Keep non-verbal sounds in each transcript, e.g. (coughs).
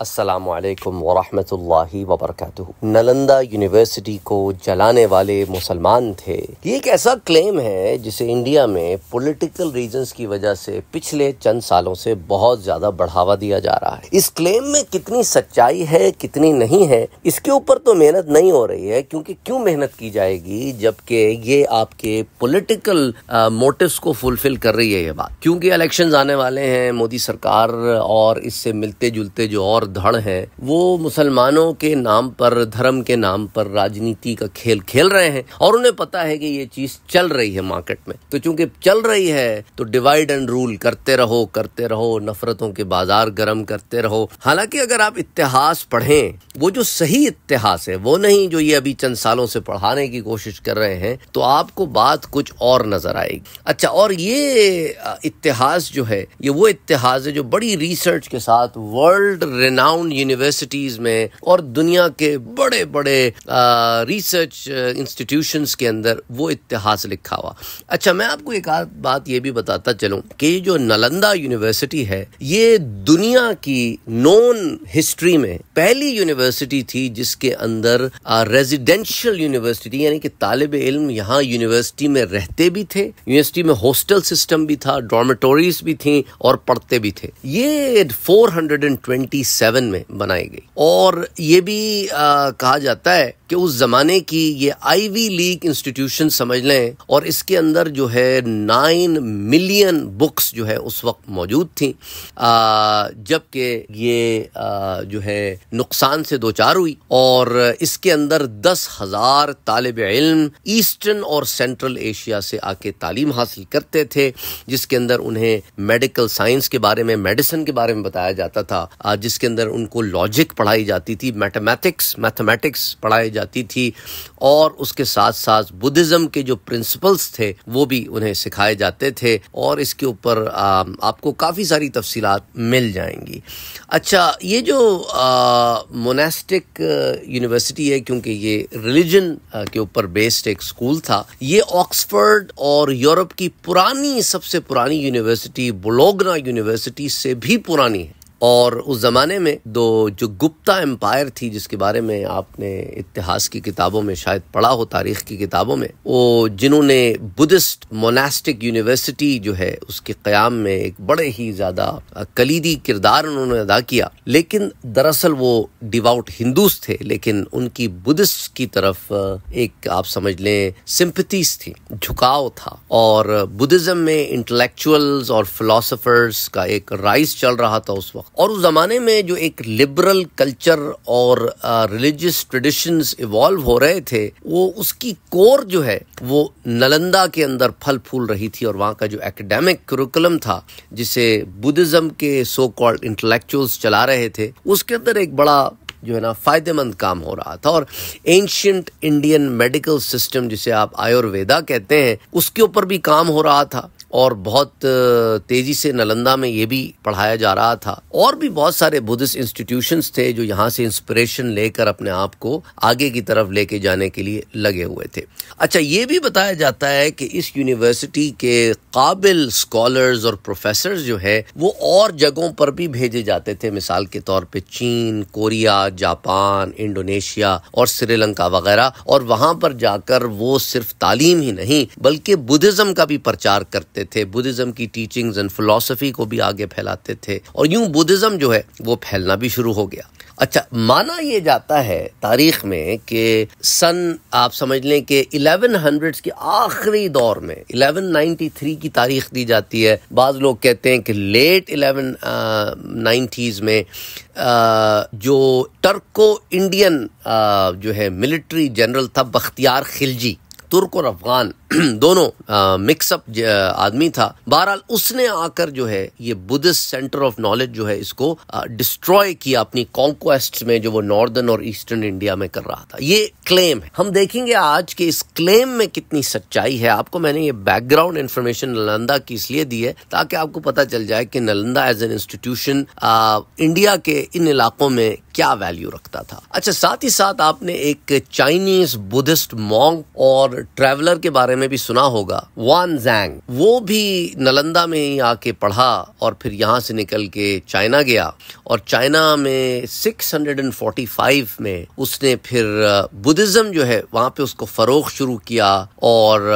असलकम वरहमल वबरक नालंदा यूनिवर्सिटी को जलाने वाले मुसलमान थे ये एक ऐसा क्लेम है जिसे इंडिया में पॉलिटिकल रीजंस की वजह से पिछले चंद सालों से बहुत ज़्यादा बढ़ावा दिया जा रहा है इस क्लेम में कितनी सच्चाई है कितनी नहीं है इसके ऊपर तो मेहनत नहीं हो रही है क्योंकि क्यों मेहनत की जाएगी जबकि ये आपके पोलिटिकल मोटिव्स को फुलफिल कर रही है ये बात क्योंकि इलेक्शन आने वाले हैं मोदी सरकार और इससे मिलते जुलते जो और धड़ हैं वो मुसलमानों के नाम पर धर्म के नाम पर राजनीति का खेल खेल रहे हैं और उन्हें पता है कि ये चीज चल रही है मार्केट में तो चूंकि चल रही है तो डिवाइड एंड रूल करते रहो करते रहो नफरतों के बाजार गर्म करते रहो हालांकि अगर आप इतिहास पढ़ें वो जो सही इतिहास है वो नहीं जो ये अभी चंद सालों से पढ़ाने की कोशिश कर रहे हैं तो आपको बात कुछ और नजर आएगी अच्छा और ये इतिहास जो है ये वो इतिहास है जो बड़ी रिसर्च के साथ वर्ल्ड रिन रिनाउंड यूनिवर्सिटीज़ में और दुनिया के बड़े बड़े रिसर्च इंस्टीट्यूशन के अंदर वो इतिहास लिखा हुआ अच्छा मैं आपको एक आध बात ये भी बताता चलूँ कि जो नालंदा यूनिवर्सिटी है ये दुनिया की नॉन हिस्ट्री में पहली यूनिवर्सिटी थी जिसके अंदर रेजिडेंशियल यूनिवर्सिटी यानी कि तालब इल्म यहाँ यूनिवर्सिटी में रहते भी थे यूनिवर्सिटी में हॉस्टल सिस्टम भी था डॉर्मेटोरीज भी थी और पढ़ते भी थे ये 427 1997 में बनाई गई और ये भी आ, कहा जाता है कि उस ज़माने की ये आईवी लीग इंस्टीट्यूशन समझ लें और इसके अंदर जो है नाइन मिलियन बुक्स जो है उस वक्त मौजूद थी जबकि ये आ, जो है नुकसान से दो चार हुई और इसके अंदर दस हज़ार तालब इल्म ईस्टर्न और सेंट्रल एशिया से आके तालीम हासिल करते थे जिसके अंदर उन्हें मेडिकल साइंस के बारे में मेडिसिन के बारे में बताया जाता था जिसके अंदर उनको लॉजिक पढ़ाई जाती थी मैथमेटिक्स मैथमेटिक्स पढ़ाए जाती थी और उसके साथ साथ बुद्धिज़्म के जो प्रिंसिपल्स थे वो भी उन्हें सिखाए जाते थे और इसके ऊपर आपको काफ़ी सारी तफसीलात मिल जाएंगी अच्छा ये जो मोनेस्टिक यूनिवर्सिटी है क्योंकि ये रिलीजन के ऊपर बेस्ड एक स्कूल था ये ऑक्सफर्ड और यूरोप की पुरानी सबसे पुरानी यूनिवर्सिटी बोलोगना यूनिवर्सिटी से भी पुरानी है और उस ज़माने में दो जो गुप्ता एम्पायर थी जिसके बारे में आपने इतिहास की किताबों में शायद पढ़ा हो तारीख की किताबों में वो जिन्होंने बुद्धिस्ट मोनास्टिक यूनिवर्सिटी जो है उसके क़्याम में एक बड़े ही ज़्यादा कलीदी किरदार उन्होंने अदा किया लेकिन दरअसल वो डिवाउट हिंदूज थे लेकिन उनकी बुद्धिस्ट की तरफ एक आप समझ लें सिंपथीज थी झुकाव था और बुद्धिज़्म में इंटेलेक्चुअल्स और फिलोसफर्स का एक राइस चल रहा था उस वक्त और उस ज़माने में जो एक लिबरल कल्चर और रिलीजियस ट्रेडिशंस इवॉल्व हो रहे थे वो उसकी कोर जो है वो नलंदा के अंदर फल फूल रही थी और वहाँ का जो एकेडमिक करिकुलम था जिसे बुद्धिज़्म के सो कॉल्ड इंटेलेक्चुअल्स चला रहे थे उसके अंदर एक बड़ा जो है ना फ़ायदेमंद काम हो रहा था और एंशंट इंडियन मेडिकल सिस्टम जिसे आप आयुर्वेदा कहते हैं उसके ऊपर भी काम हो रहा था और बहुत तेज़ी से नालंदा में ये भी पढ़ाया जा रहा था और भी बहुत सारे बुद्धिस्ट इंस्टीट्यूशंस थे जो यहाँ से इंस्पिरेशन लेकर अपने आप को आगे की तरफ लेके जाने के लिए लगे हुए थे अच्छा ये भी बताया जाता है कि इस यूनिवर्सिटी के काबिल स्कॉलर्स और प्रोफेसर जो है वो और जगहों पर भी भेजे जाते थे मिसाल के तौर पर चीन कोरिया जापान इंडोनेशिया और श्रीलंका वगैरह और वहां पर जाकर वो सिर्फ तालीम ही नहीं बल्कि बुद्धिज़्म का भी प्रचार करते फैलाते थे बुद्धिज़्म की टीचिंग्स एंड फिलोसफी को भी आगे फैलाते थे और यूं बुद्धिज़्म जो है वो फैलना भी शुरू हो गया अच्छा माना यह जाता है तारीख में कि सन आप समझ लें कि 1100 के आखिरी दौर में 1193 की तारीख दी जाती है बाद लोग कहते हैं कि लेट इलेवन नाइन्टीज में आ, uh, जो टर्को इंडियन आ, जो है मिलिट्री जनरल था बख्तियार खिलजी तुर्क और अफगान (clears throat) दोनों मिक्सअप आदमी था बहरहाल उसने आकर जो है ये बुद्धिस्ट सेंटर ऑफ नॉलेज जो है इसको डिस्ट्रॉय किया अपनी कॉन्क्वेस्ट में जो वो नॉर्दर्न और ईस्टर्न इंडिया में कर रहा था ये क्लेम है हम देखेंगे आज के इस क्लेम में कितनी सच्चाई है आपको मैंने ये बैकग्राउंड इन्फॉर्मेशन नलंदा की इसलिए दी है ताकि आपको पता चल जाए कि Nalanda as an institution India के इन इलाकों में क्या वैल्यू रखता था अच्छा साथ ही साथ आपने एक चाइनीज बुद्धिस्ट मॉन्ग और ट्रेवलर के बारे में में भी सुना होगा वान जैंग वो भी नालंदा में ही आके पढ़ा और फिर यहाँ से निकल के चाइना गया और चाइना में 645 में उसने फिर बुद्धिज़्म जो है वहाँ पे उसको फ़रोग शुरू किया और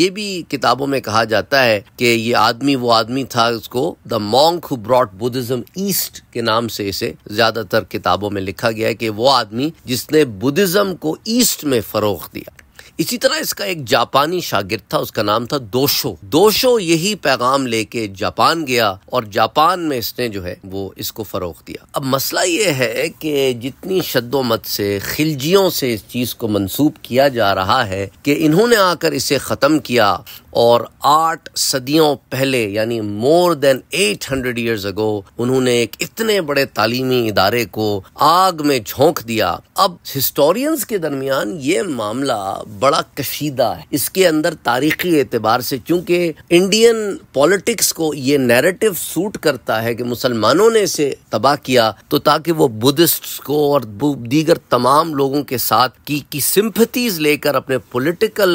ये भी किताबों में कहा जाता है कि ये आदमी वो आदमी था उसको the monk who brought Buddhism east के नाम से इसे ज़्यादातर किताबों में लिखा गया है कि वो आदमी जिसने बुद्धिज़्म को ईस्ट में फरोख दिया इसी तरह इसका एक जापानी शागिर्द था उसका नाम था दोशो दोशो यही पैगाम लेके जापान गया और जापान में इसने जो है वो इसको फरोख दिया अब मसला ये है कि जितनी शद्दोमत से खिलजियों से इस चीज को मंसूब किया जा रहा है कि इन्होंने आकर इसे खत्म किया और आठ सदियों पहले यानी more than eight hundred years ago उन्होंने एक इतने बड़े तालीमी इदारे को आग में झोंक दिया अब हिस्टोरियंस के दरमियान ये मामला बड़ा कशीदा है इसके अंदर तारीखी एतबार से चूंकि इंडियन पॉलिटिक्स को ये नैरेटिव सूट करता है कि मुसलमानों ने इसे तबाह किया तो ताकि वो बुद्धिस्ट को और दीगर तमाम लोगों के साथ की की सिंपथीज लेकर अपने पोलिटिकल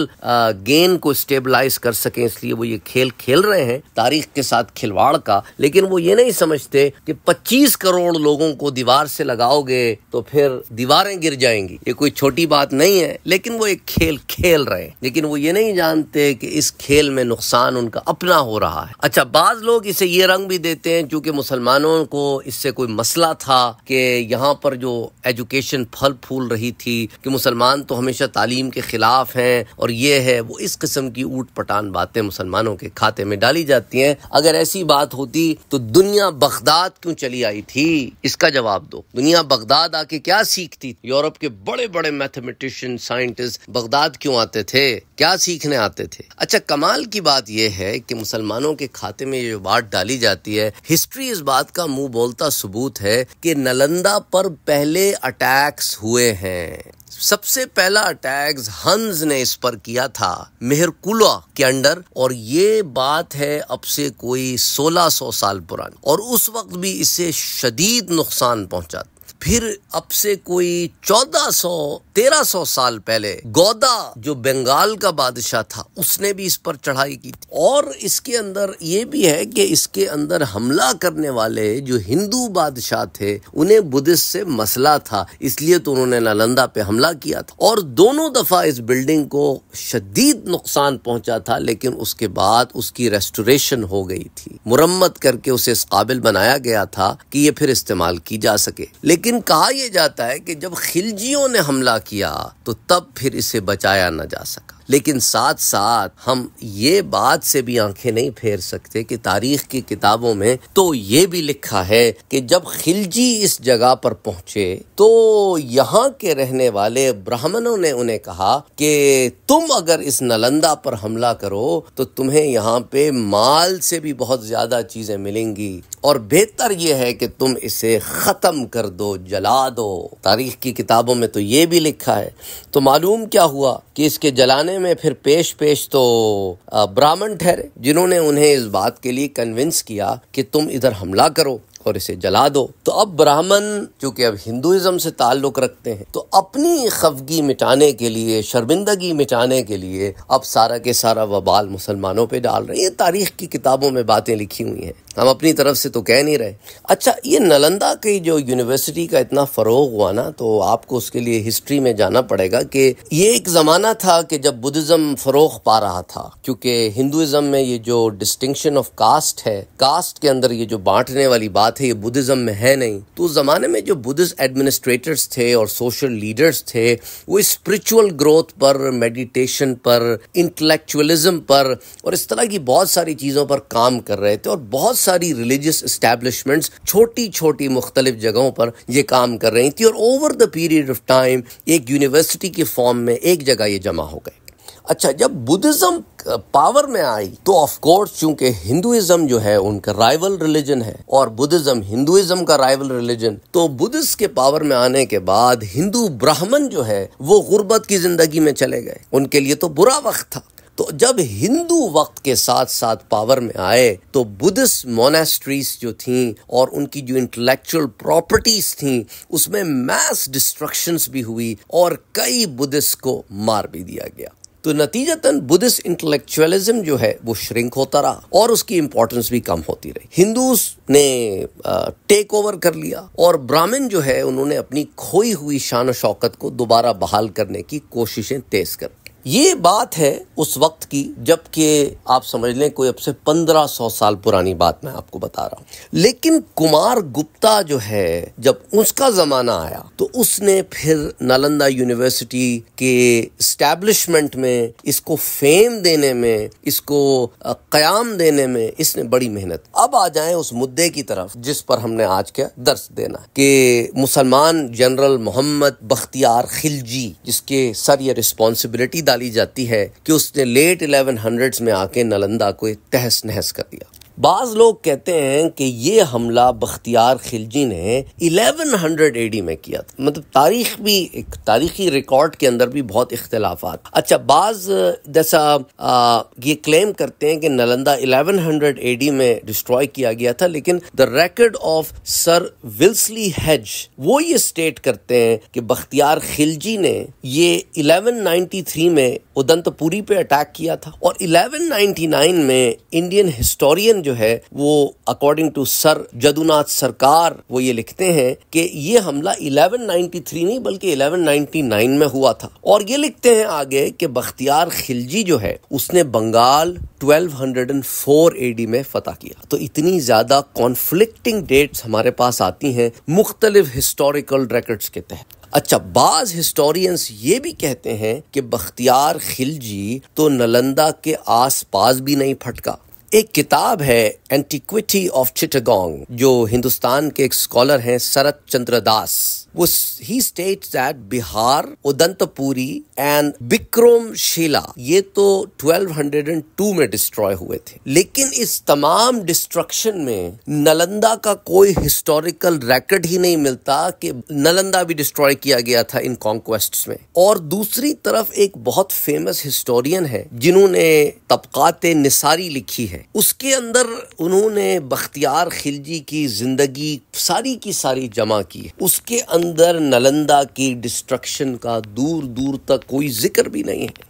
गेन को स्टेबलाइज कर सकें इसलिए वो ये खेल खेल रहे हैं तारीख के साथ खिलवाड़ का लेकिन वो ये नहीं समझते कि 25 करोड़ लोगों को दीवार से लगाओगे तो फिर दीवारें गिर जाएंगी ये कोई छोटी बात नहीं है लेकिन वो एक खेल खेल रहे हैं लेकिन वो ये नहीं जानते कि इस खेल में नुकसान उनका अपना हो रहा है अच्छा बाज लोग इसे ये रंग भी देते हैं क्योंकि मुसलमानों को इससे कोई मसला था कि यहाँ पर जो एजुकेशन फल फूल रही थी कि मुसलमान तो हमेशा तालीम के खिलाफ हैं और ये है वो इस किस्म की ऊट पटान बातें मुसलमानों के खाते में डाली जाती हैं अगर ऐसी बात होती तो दुनिया बगदाद क्यों चली आई थी इसका जवाब दो दुनिया बगदाद आके क्या सीखती यूरोप के बड़े बड़े मैथमेटिशियन साइंटिस्ट बगदाद साथ क्यों आते थे क्या सीखने आते थे अच्छा कमाल की बात यह है कि मुसलमानों के खाते में ये बात डाली जाती है हिस्ट्री इस बात का मुंह बोलता सबूत है कि नलंदा पर पहले अटैक्स हुए हैं सबसे पहला अटैक हंस ने इस पर किया था मेहरकुला के अंडर और ये बात है अब से कोई 1600 साल पुरानी और उस वक्त भी इसे शदीद नुकसान पहुंचा फिर अब से कोई 1400 1300 साल पहले गौदा जो बंगाल का बादशाह था उसने भी इस पर चढ़ाई की थी और इसके अंदर ये भी है कि इसके अंदर हमला करने वाले जो हिंदू बादशाह थे उन्हें बुद्धिस्ट से मसला था इसलिए तो उन्होंने नालंदा पे हमला किया था और दोनों दफा इस बिल्डिंग को शदीद नुकसान पहुंचा था लेकिन उसके बाद उसकी रेस्टोरेशन हो गई थी मुरम्मत करके उसे इस काबिल बनाया गया था कि ये फिर इस्तेमाल की जा सके लेकिन लेकिन कहा यह जाता है कि जब खिलजियों ने हमला किया तो तब फिर इसे बचाया ना जा सका लेकिन साथ साथ हम ये बात से भी आंखें नहीं फेर सकते कि तारीख की किताबों में तो ये भी लिखा है कि जब खिलजी इस जगह पर पहुंचे तो यहाँ के रहने वाले ब्राह्मणों ने उन्हें कहा कि तुम अगर इस नलंदा पर हमला करो तो तुम्हें यहाँ पे माल से भी बहुत ज्यादा चीजें मिलेंगी और बेहतर यह है कि तुम इसे ख़त्म कर दो जला दो तारीख की किताबों में तो ये भी लिखा है तो मालूम क्या हुआ कि इसके जलाने में फिर पेश पेश तो ब्राह्मण ठहरे जिन्होंने उन्हें इस बात के लिए कन्विंस किया कि तुम इधर हमला करो और इसे जला दो तो अब ब्राह्मण चूंकि अब हिंदुज़म से ताल्लुक़ रखते हैं तो अपनी खफगी मिटाने के लिए शर्मिंदगी मिटाने के लिए अब सारा के सारा वबाल मुसलमानों पर डाल रहे हैं ये तारीख की किताबों में बातें लिखी हुई हैं हम अपनी तरफ से तो कह नहीं रहे अच्छा ये नालंदा की जो यूनिवर्सिटी का इतना फ़रोग हुआ ना तो आपको उसके लिए हिस्ट्री में जाना पड़ेगा कि ये एक ज़माना था कि जब बुद्धिज़्म फ़रोग पा रहा था क्योंकि हिंदुज्म में ये जो डिस्टिंक्शन ऑफ कास्ट है कास्ट के अंदर ये जो बांटने वाली बात बात है ये बुद्धिज़्म में है नहीं तो उस ज़माने में जो बुद्धिस्ट एडमिनिस्ट्रेटर्स थे और सोशल लीडर्स थे वो स्पिरिचुअल ग्रोथ पर मेडिटेशन पर इंटेलेक्चुअलिज्म पर और इस तरह की बहुत सारी चीज़ों पर काम कर रहे थे और बहुत सारी रिलीजियस इस्टेब्लिशमेंट्स छोटी छोटी मुख्तलिफ जगहों पर यह काम कर रही थी और over the period of time एक यूनिवर्सिटी के फॉर्म में एक जगह ये जमा हो गए अच्छा जब बुद्धिज्म पावर में आई तो ऑफ कोर्स चूंकि हिंदुइज्म जो है उनका राइवल रिलीजन है और बुद्धिज्म हिंदुइज्म का राइवल रिलीजन तो बुद्धिस्ट के पावर में आने के बाद हिंदू ब्राह्मण जो है वो गुर्बत की जिंदगी में चले गए उनके लिए तो बुरा वक्त था तो जब हिंदू वक्त के साथ साथ पावर में आए तो बुद्धिस्ट मोनेस्ट्रीज जो थीं और उनकी जो इंटेलेक्चुअल प्रॉपर्टीज थीं उसमें मैस डिस्ट्रक्शंस भी हुई और कई बुद्धिस्ट को मार भी दिया गया तो नतीजतन बुद्धिस्ट इंटेलेक्चुअलिज्म जो है वो श्रिंक होता रहा और उसकी इंपॉर्टेंस भी कम होती रही हिंदू ने टेक ओवर कर लिया और ब्राह्मण जो है उन्होंने अपनी खोई हुई शान शौकत को दोबारा बहाल करने की कोशिशें तेज कर ये बात है उस वक्त की जबकि आप समझ लें कोई अब से पंद्रह सौ साल पुरानी बात मैं आपको बता रहा हूँ लेकिन कुमार गुप्ता जो है जब उसका ज़माना आया तो उसने फिर नालंदा यूनिवर्सिटी के स्टैब्लिशमेंट में इसको फेम देने में इसको क़याम देने में इसने बड़ी मेहनत अब आ जाए उस मुद्दे की तरफ जिस पर हमने आज क्या दर्श देना कि मुसलमान जनरल मोहम्मद बख्तियार खिलजी जिसके सर ये रिस्पॉन्सिबिलिटी डाली जाती है कि उसने लेट इलेवन हंड्रेड में आके नालंदा को तहस नहस कर दिया बाज लोग कहते हैं कि ये हमला बख्तियार खिलजी ने 1100 एडी में किया था मतलब तारीख भी एक तारीखी रिकॉर्ड के अंदर भी बहुत इख्तलाफात अच्छा बाज जैसा ये क्लेम करते हैं कि नलंदा 1100 एडी में डिस्ट्रॉय किया गया था लेकिन the record of sir Wellesley has वो ये स्टेट करते हैं कि बख्तियार खिलजी ने ये 1193 में उदंतपुरी पे अटैक किया था और 1199 में इंडियन हिस्टोरियन जो जो है वो अकॉर्डिंग टू सर जदुनाथ सरकार वो ये लिखते हैं कि ये हमला 1193 नहीं बल्कि 1199 में हुआ था और ये लिखते हैं आगे कि बख्तियार खिलजी जो है उसने बंगाल 1204 एडी में फतह किया तो इतनी ज्यादा कॉन्फ्लिक्टिंग डेट्स हमारे पास आती हैं मुख्तलिफ हिस्टोरिकल रिकॉर्ड्स के तहत अच्छा बाज हिस्टोरियंस ये भी कहते हैं कि बख्तियार खिलजी तो नलंदा के आसपास भी नहीं फटका एक किताब है एंटीक्विटी ऑफ चिटागोंग जो हिंदुस्तान के एक स्कॉलर हैं शरत चंद्र दास वो ही state that Bihar Udantapuri and Vikramashila ये तो 1202 में डिस्ट्रॉय हुए थे लेकिन इस तमाम डिस्ट्रक्शन में नलंदा का कोई हिस्टोरिकल रिकॉर्ड ही नहीं मिलता कि नलंदा भी डिस्ट्रॉय किया गया था इन कॉन्क्वेस्ट में और दूसरी तरफ एक बहुत फेमस हिस्टोरियन है जिन्होंने तबकात निसारी लिखी है हैं उसके अंदर उन्होंने बख्तियार खिलजी की जिंदगी सारी की सारी जमा की है उसके अंदर नलंदा की डिस्ट्रक्शन का दूर दूर तक कोई जिक्र भी नहीं है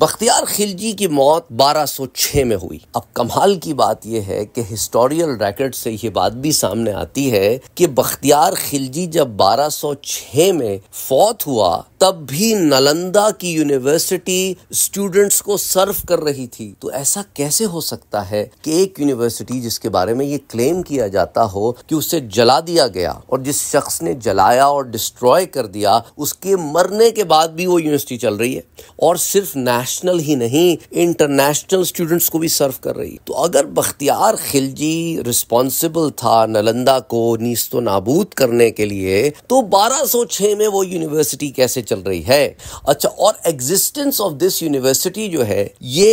बख्तियार खिलजी की मौत 1206 में हुई अब कमाल की बात यह है कि हिस्टोरियल रैकेट से यह बात भी सामने आती है कि बख्तियार खिलजी जब 1206 में फौत हुआ तब भी नालंदा की यूनिवर्सिटी स्टूडेंट्स को सर्व कर रही थी तो ऐसा कैसे हो सकता है कि एक यूनिवर्सिटी जिसके बारे में ये क्लेम किया जाता हो कि उसे जला दिया गया और जिस शख्स ने जलाया और डिस्ट्रॉय कर दिया उसके मरने के बाद भी वो यूनिवर्सिटी चल रही है और सिर्फ नेशनल ही नहीं इंटरनेशनल स्टूडेंट्स को भी सर्व कर रही तो अगर बख्तियार खिलजी रिस्पॉन्सिबल था नालंदा को नीस्तो नाबूद करने के लिए तो 1206 में वो यूनिवर्सिटी कैसे चल रही है अच्छा और एग्जिस्टेंस ऑफ दिस यूनिवर्सिटी जो है ये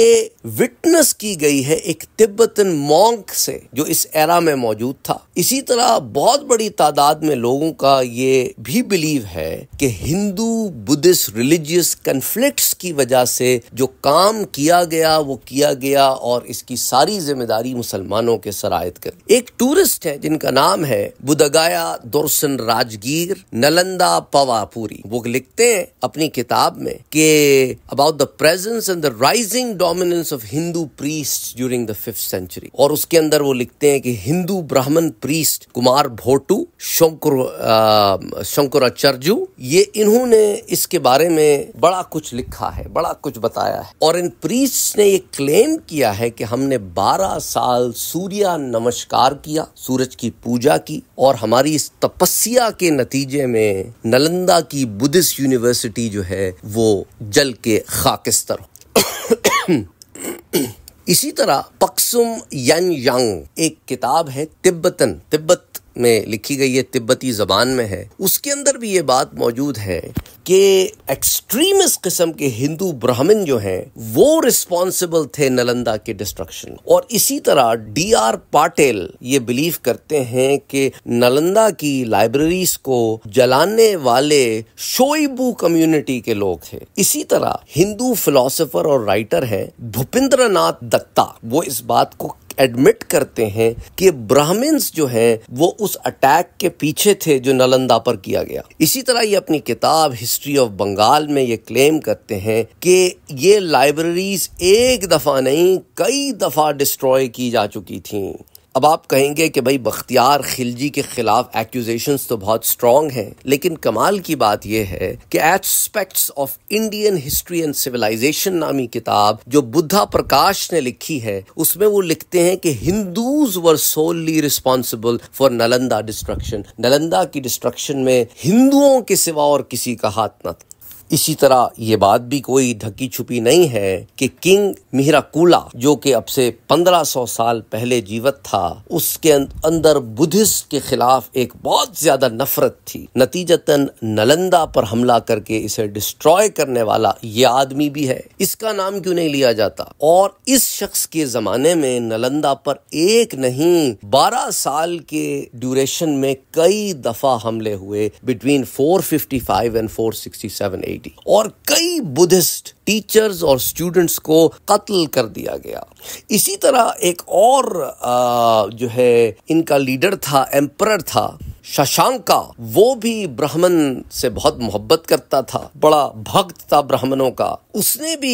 विटनेस की गई है एक तिब्बतन मॉन्क से जो इस एरा में मौजूद था इसी तरह बहुत बड़ी तादाद में लोगों का ये भी बिलीव है कि हिंदू बुद्धिस्ट रिलीजियस कन्फ्लिक्ट्स की वजह से जो काम किया गया वो किया गया और इसकी सारी जिम्मेदारी मुसलमानों के सरायत कर एक टूरिस्ट है जिनका नाम है बुदगाया दुर्सन राजगीर नलंदा पवापुरी वो लिखते हैं अपनी किताब में कि about the presence and the rising dominance of Hindu priest during the fifth century और उसके अंदर वो लिखते हैं कि हिंदू ब्राह्मण प्रीस्ट कुमार भोटू शंकुर शंकुराचार्यू ये इन्होंने इसके बारे में बड़ा कुछ लिखा है बड़ा कुछ बता बताया है और इन प्रीस ने ये क्लेम किया है कि हमने 12 साल सूर्य नमस्कार किया सूरज की पूजा की और हमारी इस तपस्या के नतीजे में नालंदा की बुद्धिस्ट यूनिवर्सिटी जो है वो जल के खाकिस्तर (coughs) इसी तरह पक्सुम यंग एक किताब है तिब्बतन तिब्बत में लिखी गई है तिब्बती ज़बान में है उसके अंदर भी ये बात मौजूद है कि एक्सट्रीमिस्ट किस्म के हिंदू ब्राह्मण जो हैं वो रिस्पॉन्सिबल थे नलंदा के डिस्ट्रक्शन और इसी तरह डी आर पाटिल ये बिलीव करते हैं कि नलंदा की लाइब्रेरीज को जलाने वाले शोईबू कम्युनिटी के लोग थे इसी तरह हिंदू फिलोसोफर और राइटर हैं भूपिंद्र नाथ दत्ता वो इस बात को एडमिट करते हैं कि ब्राह्मण्स जो हैं वो उस अटैक के पीछे थे जो नालंदा पर किया गया इसी तरह ये अपनी किताब हिस्ट्री ऑफ बंगाल में ये क्लेम करते हैं कि ये लाइब्रेरीज एक दफ़ा नहीं कई दफ़ा डिस्ट्रॉय की जा चुकी थी अब आप कहेंगे कि भाई बख्तियार खिलजी के खिलाफ एक्यूजेशंस तो बहुत स्ट्रांग हैं लेकिन कमाल की बात यह है कि aspects of Indian history and civilisation नामी किताब जो बुद्धा प्रकाश ने लिखी है उसमें वो लिखते हैं कि Hindus were solely responsible for Nalanda destruction Nalanda की डिस्ट्रक्शन में हिंदुओं के सिवा और किसी का हाथ न था इसी तरह ये बात भी कोई ढकी छुपी नहीं है कि किंग मिहराकूला जो कि अब से 1500 साल पहले जीवत था उसके अं-, अंदर बुद्धिस्ट के खिलाफ एक बहुत ज्यादा नफरत थी नतीजतन नलंदा पर हमला करके इसे डिस्ट्रॉय करने वाला ये आदमी भी है इसका नाम क्यों नहीं लिया जाता और इस शख्स के जमाने में नलंदा पर एक नहीं बारह साल के ड्यूरेशन में कई दफा हमले हुए बिटवीन फोर एंड फोर 1980 और कई बुद्धिस्ट टीचर्स और स्टूडेंट्स को कत्ल कर दिया गया इसी तरह एक और आ, जो है इनका लीडर था एम्पर था शशांका वो भी ब्राह्मण से बहुत मोहब्बत करता था बड़ा भक्त था ब्राह्मणों का उसने भी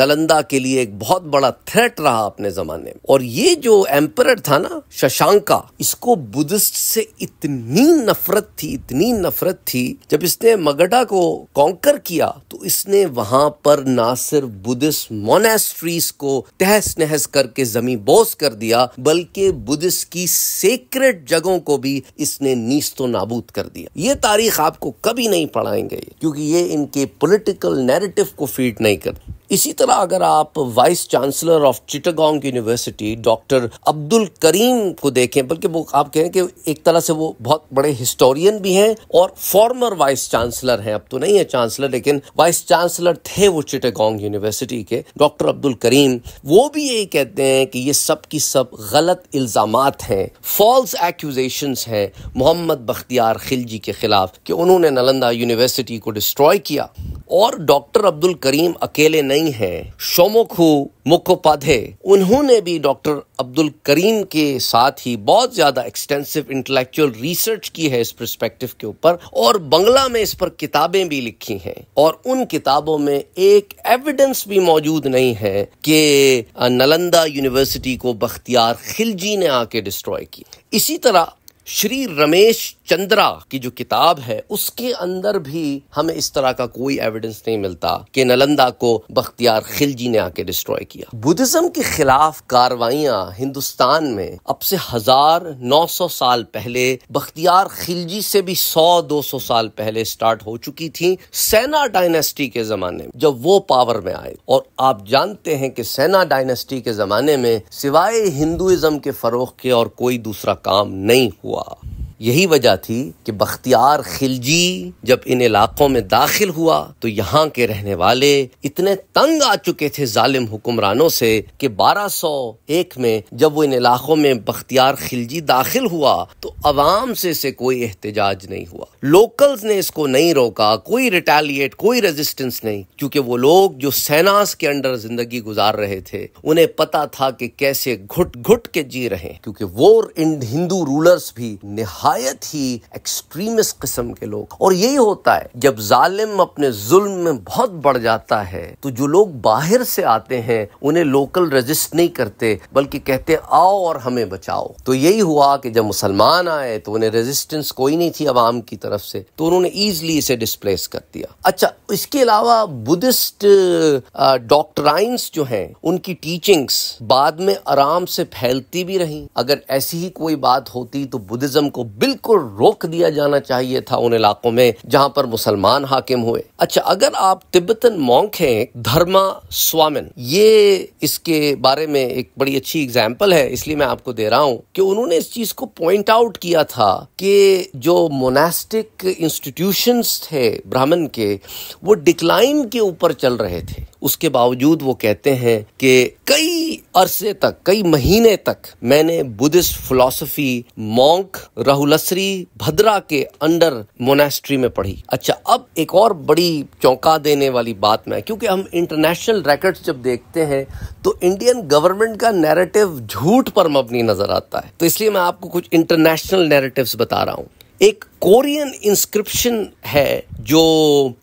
नलंदा के लिए एक बहुत बड़ा थ्रेट रहा अपने जमाने में और ये जो एम्पर था ना शशांका इसको बुद्धिस्ट से इतनी नफरत थी इतनी नफरत थी जब इसने मगडा को कॉन्कर किया तो इसने वहां पर ना सिर्फ बुद्धिस्ट मोनेस्ट्रीज को तहस नहस करके जमी बोस कर दिया बल्कि बुद्धिस्ट की सेक्रेट जगहों को भी इसने नीस्तो नाबूद कर दिया ये तारीख आपको कभी नहीं पढ़ाएंगे क्योंकि ये इनके पॉलिटिकल नैरेटिव को फीड नहीं करती इसी तरह अगर आप vice chancellor of Chittagong university doctor Abdul Karim को देखें बल्कि वो आप कहें कि एक तरह से वो बहुत बड़े हिस्टोरियन भी हैं और फॉर्मर वाइस चांसलर हैं अब तो नहीं है चांसलर लेकिन वाइस चांसलर थे वो चिटागोंग यूनिवर्सिटी के डॉक्टर अब्दुल करीम वो भी यही कहते हैं कि ये सब की सब गलत इल्ज़ाम हैं फॉल्स एक्यूजेशन हैं मोहम्मद मोहम्मद बख्तियार खिलजी के ख़िलाफ़ कि उन्होंने नालंदा यूनिवर्सिटी को डिस्ट्रॉय किया और डॉक्टर अब्दुल करीम अकेले नहीं है शोमोखू मुखोपाध्याय उन्होंने भी डॉक्टर अब्दुल करीम के साथ ही बहुत ज़्यादा एक्सटेंसिव इंटेलेक्चुअल रिसर्च की है इस प्रस्पेक्टिव के ऊपर और बंगला में इस पर किताबें भी लिखी हैं और उन किताबों में एक एविडेंस भी मौजूद नहीं है कि नालंदा यूनिवर्सिटी को बख्तियार खिलजी ने आके डिस्ट्रॉय की इसी तरह श्री रमेश चंद्रा की जो किताब है उसके अंदर भी हमें इस तरह का कोई एविडेंस नहीं मिलता कि नलंदा को बख्तियार खिलजी ने आके डिस्ट्रॉय किया बुद्धिज्म के खिलाफ कार्रवाइयां हिंदुस्तान में अब से हजार नौ सौ साल पहले बख्तियार खिलजी से भी सौ दो सौ साल पहले स्टार्ट हो चुकी थी सेना डायनेस्टी के जमाने में जब वो पावर में आए और आप जानते हैं कि सेना डायनेस्टी के जमाने में सिवाय हिंदुइज्म के फरोख के और कोई दूसरा काम नहीं हुआ Wow. यही वजह थी कि बख्तियार खिलजी जब इन इलाकों में दाखिल हुआ तो यहाँ के रहने वाले इतने तंग आ चुके थे जालिम हुक्मरानों से कि 1201 में जब वो इन इलाकों में बख्तियार खिलजी दाखिल हुआ तो अवाम से इसे कोई एहतजाज नहीं हुआ लोकल्स ने इसको नहीं रोका कोई रिटेलिएट कोई रेजिस्टेंस नहीं क्योंकि वो लोग जो सेनास के अंडर जिंदगी गुजार रहे थे उन्हें पता था कि कैसे घुट घुट के जी रहे क्योंकि वो हिंदू रूलर्स भी निहा नहायत ही एक्सट्रीमिस्ट किस्म के लोग और यही होता है जब जालिम अपने जुल्म में बहुत बढ़ जाता है तो जो लोग बाहर से आते हैं उन्हें लोकल रजिस्ट नहीं करते बल्कि कहते आओ और हमें बचाओ तो यही हुआ कि जब मुसलमान आए तो उन्हें रेजिस्टेंस कोई नहीं थी अवाम की तरफ से तो उन्होंने ईजिली इसे डिस्प्लेस कर दिया अच्छा इसके अलावा बुद्धिस्ट डॉक्टराइंस जो हैं उनकी टीचिंग्स बाद में आराम से फैलती भी रही अगर ऐसी ही कोई बात होती तो बुद्धिज्म को बिल्कुल रोक दिया जाना चाहिए था उन इलाकों में जहां पर मुसलमान हाकिम हुए अच्छा अगर आप तिब्बतन मॉन्क हैं धर्मा स्वामिन ये इसके बारे में एक बड़ी अच्छी एग्जाम्पल है इसलिए मैं आपको दे रहा हूँ कि उन्होंने इस चीज को पॉइंट आउट किया था कि जो मोनास्टिक इंस्टीट्यूशंस थे ब्राह्मण के वो डिक्लाइन के ऊपर चल रहे थे उसके बावजूद वो कहते हैं कि कई अरसे तक कई महीने तक मैंने Buddhist philosophy monk Rahulashribhadra के अंडर मोनेस्ट्री में पढ़ी अच्छा अब एक और बड़ी चौंका देने वाली बात में क्योंकि हम इंटरनेशनल रैकेट्स जब देखते हैं तो इंडियन गवर्नमेंट का नैरेटिव झूठ पर मबनी नजर आता है तो इसलिए मैं आपको कुछ इंटरनेशनल नैरेटिव्स बता रहा हूँ एक कोरियन इंस्क्रिप्शन है जो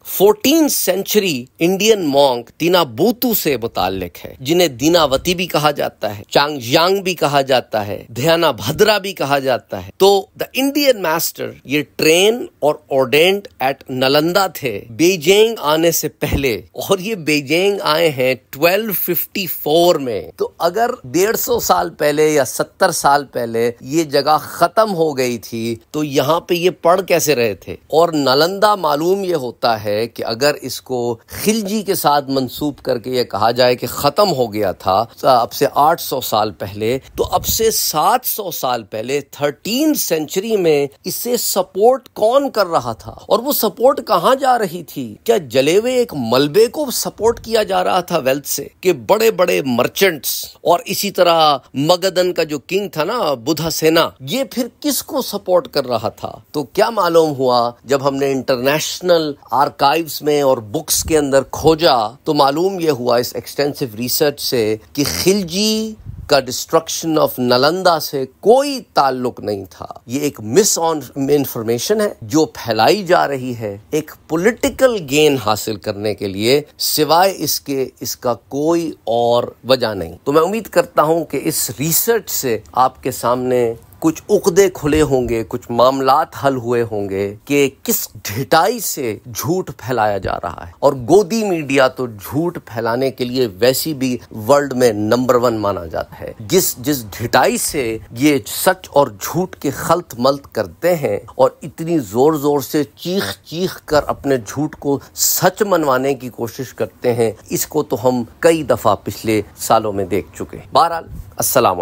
फोर्टीन सेंचुरी इंडियन मॉन्क दीनाबूतू से मुतालिक है जिन्हें दीनावती भी कहा जाता है चांगयांग भी कहा जाता है ध्याना भद्रा भी कहा जाता है तो द इंडियन मास्टर ये ट्रेन और ऑर्डेंट एट नलंदा थे बेजेंग आने से पहले और ये बेजेंग आए हैं 1254 में तो अगर 150 साल पहले या 70 साल पहले ये जगह खत्म हो गई थी तो यहाँ पे ये पढ़ कैसे रहे थे और नलंदा मालूम ये होता है है कि अगर इसको खिलजी के साथ मंसूब करके ये कहा जाए कि ख़त्म हो गया था तो अब से 800 साल पहले तो अब से 700 साल पहले थर्टीन सेंचुरी में इसे सपोर्ट कौन कर रहा था और वो सपोर्ट कहाँ जा रही थी क्या जले हुए एक मलबे को सपोर्ट किया जा रहा था वेल्थ से कि बड़े बड़े मर्चेंट्स और इसी तरह मगदन का जो किंग था ना बुधा सेना ये फिर किसको सपोर्ट कर रहा था तो क्या मालूम हुआ जब हमने इंटरनेशनल आर्का आर्काइव्स में और बुक्स के अंदर खोजा तो मालूम यह हुआ इस एक्सटेंसिव रिसर्च से कि खिलजी का डिस्ट्रक्शन ऑफ नालंदा से कोई ताल्लुक नहीं था ये एक मिस ऑन इंफॉर्मेशन है जो फैलाई जा रही है एक पॉलिटिकल गेन हासिल करने के लिए सिवाय इसके इसका कोई और वजह नहीं तो मैं उम्मीद करता हूं कि इस रिसर्च से आपके सामने कुछ उकदे खुले होंगे कुछ मामलात हल हुए होंगे कि किस ढिटाई से झूठ फैलाया जा रहा है और गोदी मीडिया तो झूठ फैलाने के लिए वैसी भी वर्ल्ड में नंबर वन माना जाता है जिस जिस ढिटाई से ये सच और झूठ के खलत मलत करते हैं और इतनी जोर जोर से चीख चीख कर अपने झूठ को सच मनवाने की कोशिश करते हैं इसको तो हम कई दफा पिछले सालों में देख चुके हैं बहरहाल असलम